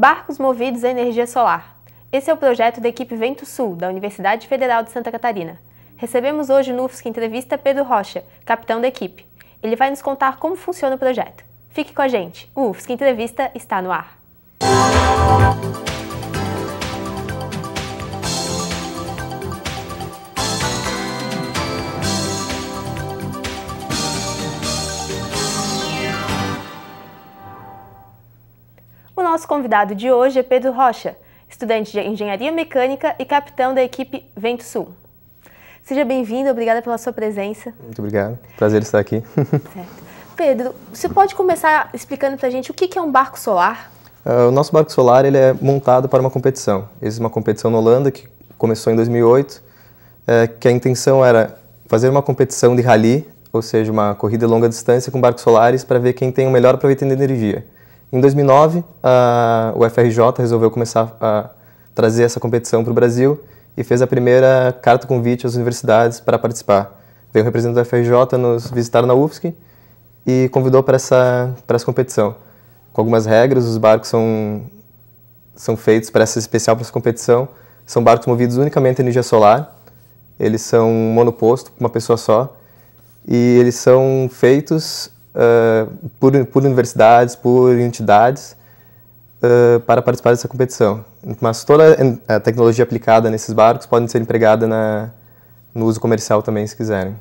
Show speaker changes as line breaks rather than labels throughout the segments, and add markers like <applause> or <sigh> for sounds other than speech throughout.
Barcos movidos a energia solar. Esse é o projeto da equipe Vento Sul, da Universidade Federal de Santa Catarina. Recebemos hoje no UFSC Entrevista Pedro Rocha, capitão da equipe. Ele vai nos contar como funciona o projeto. Fique com a gente. O UFSC Entrevista está no ar. Música nosso convidado de hoje é Pedro Rocha, estudante de Engenharia Mecânica e capitão da equipe Vento Sul. Seja bem-vindo, obrigada pela sua presença.
Muito obrigado, prazer estar aqui. <laughs> Certo.
Pedro, você pode começar explicando para a gente o que é um barco solar?
Uh, o nosso barco solar ele é montado para uma competição. Existe uma competição na Holanda que começou em 2008, é, que a intenção era fazer uma competição de rally, ou seja, uma corrida longa distância com barcos solares para ver quem tem o melhor aproveitamento de energia. Em 2009, a, o FRJ resolveu começar a trazer essa competição para o Brasil e fez a primeira carta convite às universidades para participar. Veio o representante da FRJ nos visitar na UFSC e convidou para essa, para essa competição. Com algumas regras, os barcos são, são feitos para essa especial para essa competição. São barcos movidos unicamente em energia solar. Eles são monoposto, uma pessoa só. E eles são feitos uh, por, por universidades, por entidades, uh, para participar dessa competição. Mas toda a tecnologia aplicada nesses barcos pode ser empregada na, no uso comercial também, se quiserem.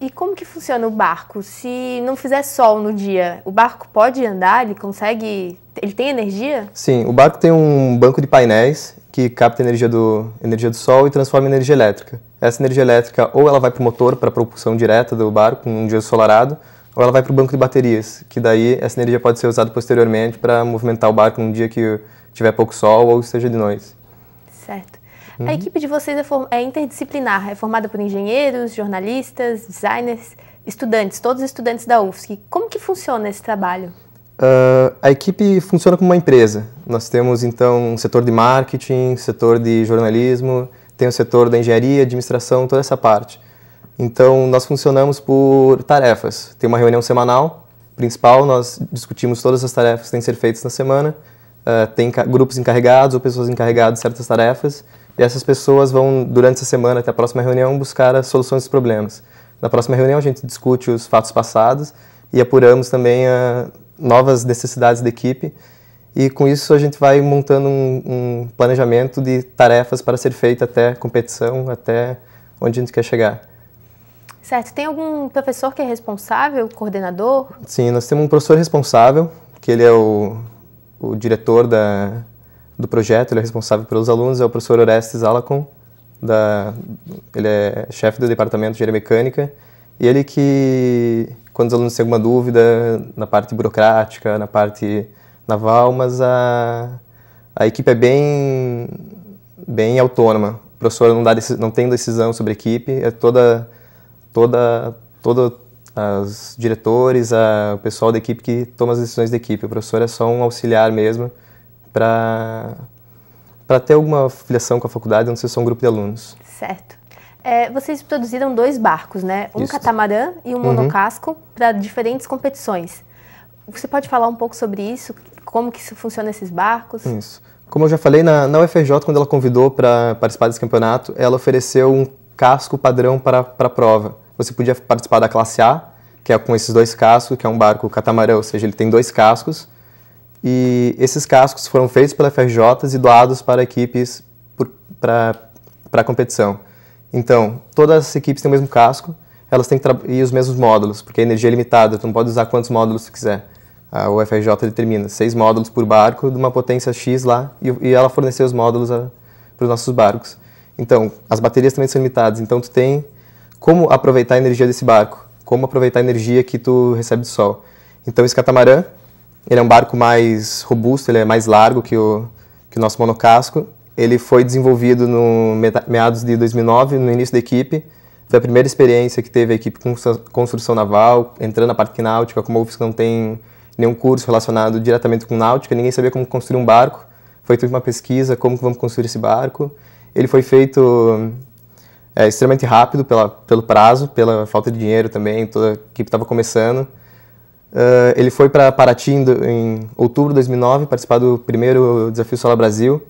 E como que funciona o barco? Se não fizer sol no dia, o barco pode andar? Ele consegue? Ele tem energia?
Sim, o barco tem um banco de painéis que capta energia do energia do sol e transforma em energia elétrica. Essa energia elétrica ou ela vai para o motor para propulsão direta do barco um dia solarado ou ela vai para o banco de baterias, que daí essa energia pode ser usada posteriormente para movimentar o barco num dia que tiver pouco sol ou seja de noite. Certo. Uhum. A
equipe de vocês é, é, interdisciplinar, é formada por engenheiros, jornalistas, designers, estudantes, todos estudantes da UFSC. Como que funciona esse trabalho?
Uh, a equipe funciona como uma empresa. Nós temos então um setor de marketing, setor de jornalismo, tem o setor da engenharia, administração, toda essa parte. Então, nós funcionamos por tarefas. Tem uma reunião semanal principal, nós discutimos todas as tarefas que têm que ser feitas na semana. Uh, tem grupos encarregados ou pessoas encarregadas de certas tarefas. E essas pessoas vão, durante essa semana, até a próxima reunião, buscar as soluções dos problemas. Na próxima reunião, a gente discute os fatos passados e apuramos também uh, novas necessidades da equipe. E com isso, a gente vai montando um, um planejamento de tarefas para ser feita até competição, até onde a gente quer chegar.
Certo. Tem algum professor que é responsável, coordenador?
Sim, nós temos um professor responsável, que ele é o, o diretor da, do projeto, ele é responsável pelos alunos, é o professor Orestes Alacon, da, ele é chefe do departamento de engenharia mecânica, e ele que, quando os alunos têm alguma dúvida na parte burocrática, na parte naval, mas a, a equipe é bem, bem autônoma. O professor não, dá, não tem decisão sobre a equipe, é toda toda, toda os diretores, a, o pessoal da equipe que toma as decisões da equipe. O professor é só um auxiliar mesmo para para ter alguma filiação com a faculdade, não ser só um grupo de alunos.
Certo. É, vocês produziram dois barcos, né? Um Isso. catamarã e um uhum. monocasco para diferentes competições. Você pode falar um pouco sobre isso? Como que funciona esses barcos?
Isso. Como eu já falei, na, na UFRJ, quando ela convidou para participar desse campeonato, ela ofereceu um casco padrão para a prova você podia participar da classe A, que é com esses dois cascos, que é um barco catamarã, ou seja, ele tem dois cascos. E esses cascos foram feitos pela FRJ e doados para equipes para a competição. Então, todas as equipes têm o mesmo casco, elas têm que e os mesmos módulos, porque a energia é limitada, tu não pode usar quantos módulos tu quiser. A UFRJ determina seis módulos por barco, de uma potência X lá, e, e ela forneceu os módulos para os nossos barcos. Então, as baterias também são limitadas, então tu tem como aproveitar a energia desse barco, como aproveitar a energia que tu recebe do sol. Então esse catamarã, ele é um barco mais robusto, ele é mais largo que o, que o nosso monocasco. Ele foi desenvolvido no meados de 2009, no início da equipe. Foi a primeira experiência que teve a equipe com construção naval, entrando na parte náutica, como o UFSC não tem nenhum curso relacionado diretamente com náutica, ninguém sabia como construir um barco. Foi tudo uma pesquisa, como que vamos construir esse barco. Ele foi feito é, extremamente rápido pela, pelo prazo, pela falta de dinheiro também, toda a equipe estava começando. Uh, ele foi para Paraty em, em, outubro de 2009 participar do primeiro Desafio Solar Brasil,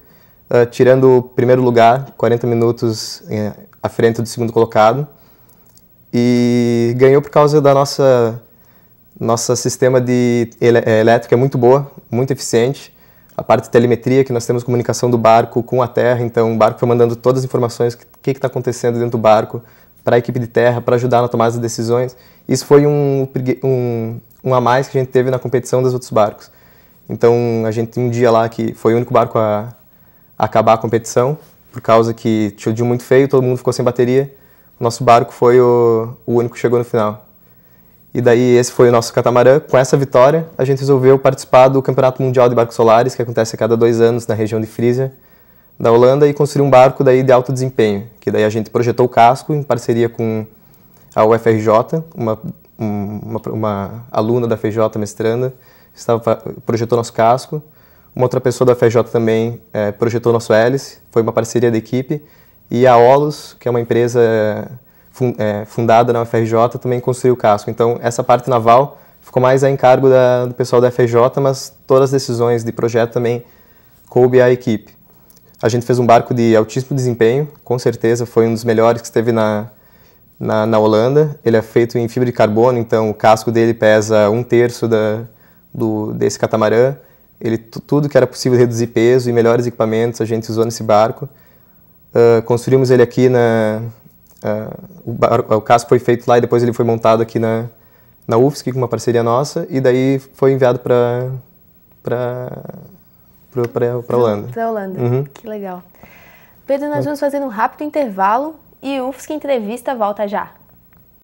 uh, tirando o primeiro lugar, 40 minutos em, eh, à frente do segundo colocado. E ganhou por causa da nossa nossa sistema de eh, elétrica é muito boa, muito eficiente a parte de telemetria, que nós temos comunicação do barco com a terra, então o barco foi mandando todas as informações, o que está acontecendo dentro do barco, para a equipe de terra, para ajudar na tomada das decisões. Isso foi um, um, um a mais que a gente teve na competição dos outros barcos. Então a gente tem um dia lá que foi o único barco a, a acabar a competição, por causa que tinha um dia muito feio, todo mundo ficou sem bateria. Nosso barco foi o, o único que chegou no final. E daí esse foi o nosso catamarã. Com essa vitória, a gente resolveu participar do Campeonato Mundial de Barcos Solares, que acontece a cada dois anos na região de Frisia, da Holanda, e construir um barco daí de alto desempenho. Que daí a gente projetou o casco em parceria com a UFRJ, uma, uma, uma aluna da FJ mestranda, estava, projetou nosso casco. Uma outra pessoa da FJ também é, projetou nosso hélice, foi uma parceria da equipe. E a Olus que é uma empresa é, fundada na UFRJ, também construiu o casco. Então, essa parte naval ficou mais a encargo da, do pessoal da FJ, mas todas as decisões de projeto também coube à equipe. A gente fez um barco de altíssimo desempenho, com certeza foi um dos melhores que esteve na, na, na Holanda. Ele é feito em fibra de carbono, então o casco dele pesa um terço da, do, desse catamarã. Ele, tudo que era possível reduzir peso e melhores equipamentos a gente usou nesse barco. Uh, construímos ele aqui na, Uh, o, o caso foi feito lá e depois ele foi montado aqui na, na UFSC com uma parceria nossa e daí foi enviado para para para Holanda. Para Holanda. Uhum.
Que legal. Pedro, nós vamos fazer um rápido intervalo e UFSC entrevista volta já.